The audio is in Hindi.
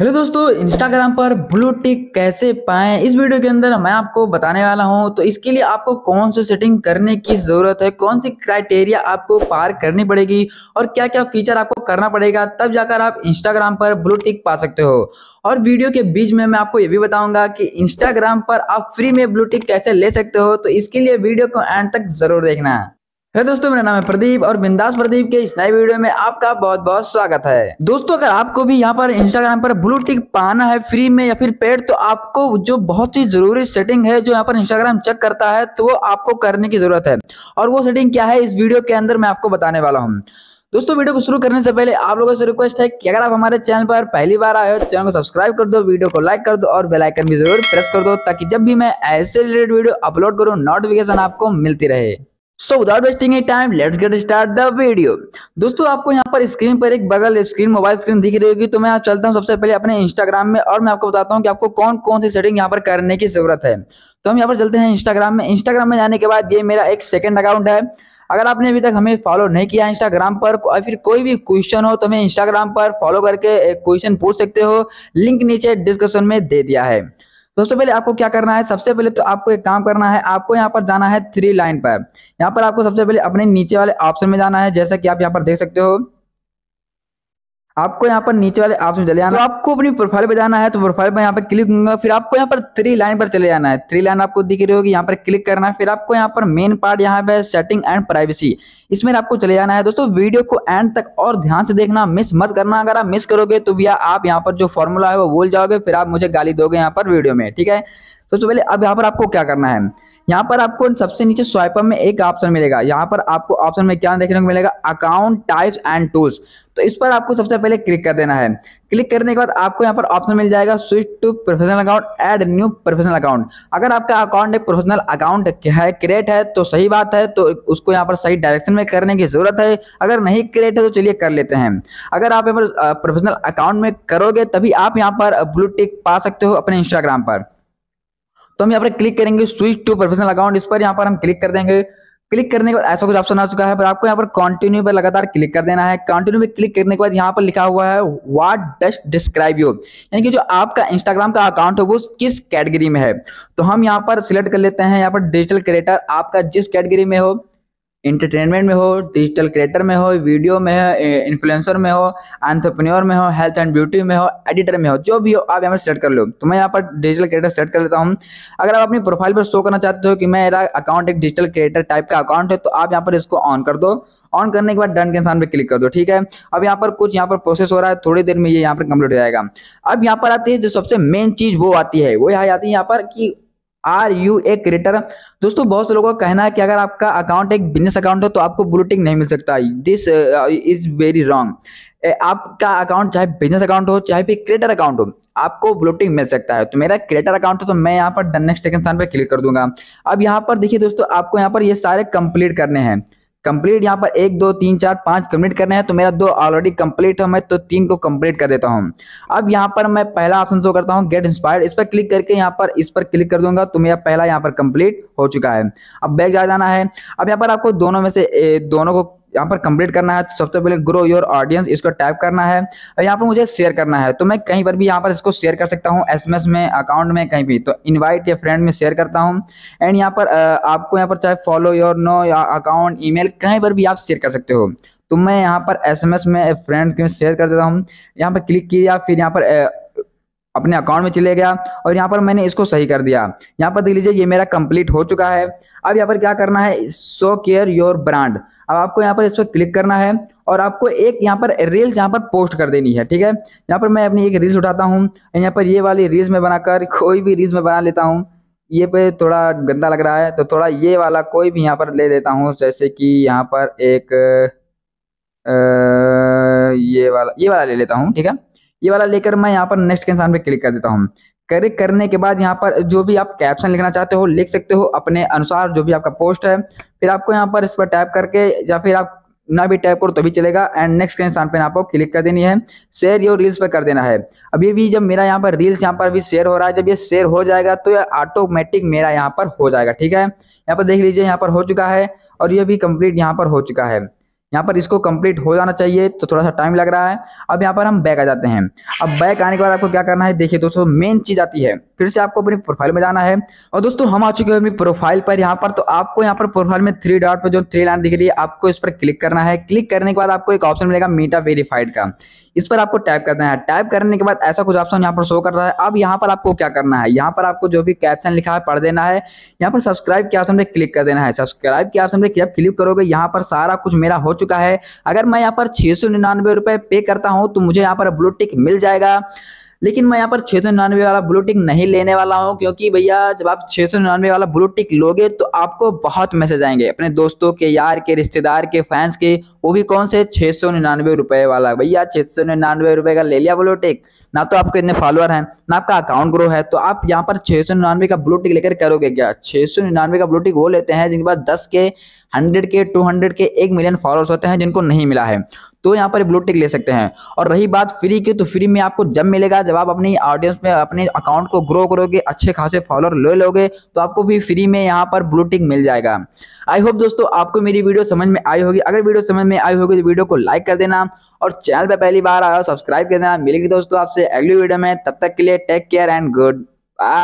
हेलो दोस्तों इंस्टाग्राम पर ब्लू टिक कैसे पाएं इस वीडियो के अंदर मैं आपको बताने वाला हूं तो इसके लिए आपको कौन सी से सेटिंग करने की ज़रूरत है कौन सी क्राइटेरिया आपको पार करनी पड़ेगी और क्या क्या फीचर आपको करना पड़ेगा तब जाकर आप इंस्टाग्राम पर ब्लू टिक पा सकते हो और वीडियो के बीच में मैं आपको ये भी बताऊंगा कि इंस्टाग्राम पर आप फ्री में ब्लू टिक कैसे ले सकते हो तो इसके लिए वीडियो को एंड तक ज़रूर देखना है दोस्तों मेरा नाम है प्रदीप और बिंदास प्रदीप के इस नए वीडियो में आपका बहुत बहुत स्वागत है दोस्तों अगर आपको भी यहाँ पर इंस्टाग्राम पर ब्लू टिक पाना है फ्री में या फिर पेड तो आपको जो बहुत ही जरूरी सेटिंग है जो यहाँ पर इंस्टाग्राम चेक करता है तो वो आपको करने की जरूरत है और वो सेटिंग क्या है इस वीडियो के अंदर मैं आपको बताने वाला हूँ दोस्तों वीडियो को शुरू करने से पहले आप लोगों से रिक्वेस्ट है कि अगर आप हमारे चैनल पर पहली बार आए हो तो चैनल को सब्सक्राइब कर दो वीडियो को लाइक कर दो और बेल आइकन भी जरूर प्रेस कर दो ताकि जब भी मैं ऐसे रिलेटेड वीडियो अपलोड करूं नोटिफिकेशन आपको मिलती रहे so without wasting time let's get start the video दोस्तों आपको यहाँ पर स्क्रीन पर एक बगल स्क्रीन मोबाइल स्क्रीन दिख रही होगी तो मैं यहाँ चलता हूँ सबसे पहले अपने इंस्टाग्राम में और मैं आपको बताता हूँ कि आपको कौन कौन सी सेटिंग यहाँ पर करने की जरूरत है तो हम यहाँ पर चलते हैं इंस्टाग्राम में इंस्टाग्राम में जाने के बाद ये मेरा एक सेकेंड अकाउंट है अगर आपने अभी तक हमें फॉलो नहीं किया इंस्टाग्राम पर और फिर कोई भी क्वेश्चन हो तो हमें इंस्टाग्राम पर फॉलो करके क्वेश्चन पूछ सकते हो लिंक नीचे डिस्क्रिप्शन में दे दिया है सबसे पहले आपको क्या करना है सबसे पहले तो आपको एक काम करना है आपको यहाँ पर जाना है थ्री लाइन पर यहाँ पर आपको सबसे पहले अपने नीचे वाले ऑप्शन में जाना है जैसा कि आप यहाँ पर देख सकते हो आपको यहाँ पर नीचे वाले ऑप्शन चले जाना तो आपको अपनी प्रोफाइल पे जाना है तो प्रोफाइल पर यहाँ पर क्लिक करूंगा फिर आपको यहाँ पर थ्री लाइन पर चले जाना है थ्री लाइन आपको दिख रही होगी यहाँ पर क्लिक करना है फिर आपको यहाँ पर मेन पार्ट यहाँ पे सेटिंग एंड प्राइवेसी इसमें आपको चले जाना है दोस्तों वीडियो को एंड तक और ध्यान से देखना मिस मत करना अगर आप मिस करोगे तो भैया आप यहाँ पर जो फॉर्मूला है वो भूल जाओगे फिर आप मुझे गाली दोगे यहाँ पर वीडियो में ठीक है सबसे पहले अब यहाँ पर आपको क्या करना है यहाँ पर आपको सबसे नीचे स्वाइपर में एक ऑप्शन मिलेगा यहाँ पर आपको ऑप्शन में क्या देखने को मिलेगा अकाउंट टाइप्स एंड टूल्स तो इस पर आपको सबसे पहले क्लिक कर देना है क्लिक करने के बाद आपको यहाँ पर ऑप्शन मिल जाएगा switch to professional account add new professional account अगर आपका अकाउंट एक प्रोफेशनल अकाउंट है क्रिएट है तो सही बात है तो उसको यहाँ पर सही डायरेक्शन में करने की ज़रूरत है अगर नहीं क्रिएट है तो चलिए कर लेते हैं अगर आप यहाँ पर प्रोफेशनल अकाउंट में करोगे तभी आप यहाँ पर ब्लू टिक पा सकते हो अपने इंस्टाग्राम पर तो हम यहाँ पर क्लिक करेंगे स्विच टू प्रोफेशनल अकाउंट इस पर यहाँ पर हम क्लिक कर देंगे क्लिक करने के बाद ऐसा कुछ ऑप्शन आ चुका है पर आपको यहाँ पर कंटिन्यू पर लगातार क्लिक कर देना है कंटिन्यू पे क्लिक करने के बाद यहाँ पर लिखा हुआ है व्हाट डस डिस्क्राइब यू यानी कि जो आपका इंस्टाग्राम का अकाउंट है वो किस कैटेगरी में है तो हम यहाँ पर सिलेक्ट कर लेते हैं यहाँ पर डिजिटल क्रिएटर आपका जिस कैटेगरी में हो इंटरटेनमेंट में हो डिजिटल क्रिएटर में हो वीडियो में हो इन्फ्लुएंसर में हो एंटरप्रेन्योर में हो हेल्थ एंड ब्यूटी में हो एडिटर में हो जो भी हो आप यहाँ पर सेलेक्ट कर लो तो मैं यहाँ पर डिजिटल क्रिएटर सेलेक्ट कर लेता हूँ अगर आप अपनी प्रोफाइल पर शो करना चाहते हो कि मेरा अकाउंट एक डिजिटल क्रिएटर टाइप का अकाउंट है तो आप यहाँ पर इसको ऑन कर दो ऑन करने के बाद डन के इंसान पर क्लिक कर दो ठीक है अब यहाँ पर कुछ यहाँ पर प्रोसेस हो रहा है थोड़ी देर में ये यहाँ पर कंप्लीट हो जाएगा अब यहाँ पर आती है जो सबसे मेन चीज वो आती है वो यहाँ आती है यहाँ पर कि आर यू ए क्रिएटर दोस्तों बहुत से लोगों का कहना है कि अगर आपका अकाउंट एक बिजनेस अकाउंट हो तो आपको ब्लू टिक नहीं मिल सकता दिस इज वेरी रॉन्ग आपका अकाउंट चाहे बिजनेस अकाउंट हो चाहे फिर क्रिएटर अकाउंट हो आपको ब्लूटिंग मिल सकता है तो मेरा क्रिएटर अकाउंट है तो मैं यहाँ पर नेक्स्ट स्थान पर क्लिक कर दूंगा अब यहाँ पर देखिए दोस्तों आपको यहाँ पर ये यह सारे कंप्लीट करने हैं कंप्लीट यहाँ पर एक दो तीन चार पांच कंप्लीट करने हैं तो मेरा दो ऑलरेडी कंप्लीट है मैं तो तीन को कंप्लीट कर देता हूँ अब यहाँ पर मैं पहला ऑप्शन शो करता हूँ गेट इंस्पायर्ड इस पर क्लिक करके यहाँ पर इस पर क्लिक कर दूंगा तो मेरा पहला यहाँ पर कंप्लीट हो चुका है अब बैग जा जाना है अब यहाँ पर आपको दोनों में से दोनों को यहाँ पर कंप्लीट करना है तो सबसे पहले ग्रो योर ऑडियंस इसको टाइप करना है और यहाँ पर मुझे शेयर करना है तो मैं कहीं पर भी यहाँ पर इसको शेयर कर सकता हूँ एसएमएस में अकाउंट में कहीं भी तो इनवाइट या फ्रेंड में शेयर करता हूँ एंड यहाँ पर आपको यहाँ पर चाहे फॉलो योर नो या अकाउंट ईमेल कहीं पर भी आप शेयर कर सकते हो तो मैं यहाँ पर एस में फ्रेंड में शेयर कर देता हूँ यहाँ पर क्लिक किया फिर यहाँ पर अपने अकाउंट में चले गया और यहाँ पर मैंने इसको सही कर दिया यहाँ पर देख लीजिए ये मेरा कंप्लीट हो चुका है अब यहाँ पर क्या करना है सो केयर योर ब्रांड अब आपको यहाँ पर इस पर क्लिक करना है और आपको एक यहाँ पर रील्स यहाँ पर पोस्ट कर देनी है ठीक है यहाँ पर मैं अपनी एक रील्स उठाता हूँ यहाँ पर ये वाली रील्स में बनाकर कोई भी रील्स में बना लेता हूँ ये पे थोड़ा गंदा लग रहा है तो थोड़ा ये वाला कोई भी यहाँ पर ले लेता हूँ जैसे कि यहाँ पर एक ये वाला ये वाला ले लेता हूँ ठीक है ये वाला लेकर मैं यहाँ पर नेक्स्ट के इंसान पे क्लिक कर देता हूँ क्लिक करने के बाद यहाँ पर जो भी आप कैप्शन लिखना चाहते हो लिख सकते हो अपने अनुसार जो भी आपका पोस्ट है फिर आपको यहाँ पर इस पर टाइप करके या फिर आप ना भी टाइप करो तो भी चलेगा एंड नेक्स्ट के निशान पे आपको क्लिक कर देनी है शेयर योर रील्स पर कर देना है अभी भी जब मेरा यहाँ पर रील्स यहाँ पर भी शेयर हो रहा है जब ये शेयर हो जाएगा तो ये ऑटोमेटिक मेरा यहाँ पर हो जाएगा ठीक है यहाँ पर देख लीजिए यहाँ पर हो चुका है और ये भी कंप्लीट यहाँ पर हो चुका है यहाँ पर इसको कंप्लीट हो जाना चाहिए तो थोड़ा सा टाइम लग रहा है अब यहाँ पर हम बैक आ जाते हैं अब बैक आने के बाद आपको क्या करना है देखिए दोस्तों मेन चीज आती है फिर से आपको अपनी प्रोफाइल में जाना है और दोस्तों हम आ चुके हैं अपनी प्रोफाइल पर यहाँ पर तो आपको यहाँ पर प्रोफाइल में थ्री डॉट पर जो थ्री लाइन दिख रही है आपको इस पर क्लिक करना है क्लिक करने के बाद आपको एक ऑप्शन मिलेगा मीटा वेरीफाइड का इस पर आपको टाइप करना है टाइप करने के बाद ऐसा कुछ ऑप्शन यहाँ पर शो कर रहा है अब यहाँ पर आपको क्या करना है यहाँ पर आपको जो भी कैप्शन लिखा है पढ़ देना है यहाँ पर सब्सक्राइब के ऑप्शन पर क्लिक कर देना है सब्सक्राइब के ऑप्शन पर जब क्लिक करोगे यहाँ पर सारा कुछ मेरा हो चुका है अगर मैं यहाँ पर छः पे करता हूँ तो मुझे यहाँ पर ब्लू टिक मिल जाएगा लेकिन मैं यहाँ पर छह सौ निन्यानवे वाला ब्लू टिक नहीं लेने वाला हूँ क्योंकि भैया जब आप छह सौ निन्यानवे वाला ब्लू टिक लोगे तो आपको बहुत मैसेज आएंगे अपने दोस्तों के यार के रिश्तेदार के फैंस के वो भी कौन से छह सौ निन्यानवे रुपए वाला भैया छह सौ निन्यानवे रुपए का ले लिया ब्लू टिक ना तो आपके इतने फॉलोअर हैं ना आपका अकाउंट ग्रो है तो आप यहाँ पर छह सौ निन्यानवे का ब्लू टिक लेकर करोगे क्या छह सौ निन्यानवे का ब्लू टिक वो लेते हैं जिनके पास दस के हंड्रेड के टू हंड्रेड के एक मिलियन फॉलोअर्स होते हैं जिनको नहीं मिला है तो यहाँ पर ब्लूटिक ले सकते हैं और रही बात फ्री की तो फ्री में आपको जब मिलेगा जब आप अपनी ऑडियंस में अपने अकाउंट को ग्रो करोगे अच्छे खासे फॉलोअर ले लोगे तो आपको भी फ्री में यहाँ पर ब्लूटिक मिल जाएगा आई होप दोस्तों आपको मेरी वीडियो समझ में आई होगी अगर वीडियो समझ में आई होगी तो वीडियो को लाइक कर देना और चैनल पर पहली बार आया सब्सक्राइब कर देना मिलेगी दोस्तों आपसे अगली वीडियो में तब तक के लिए take care and good bye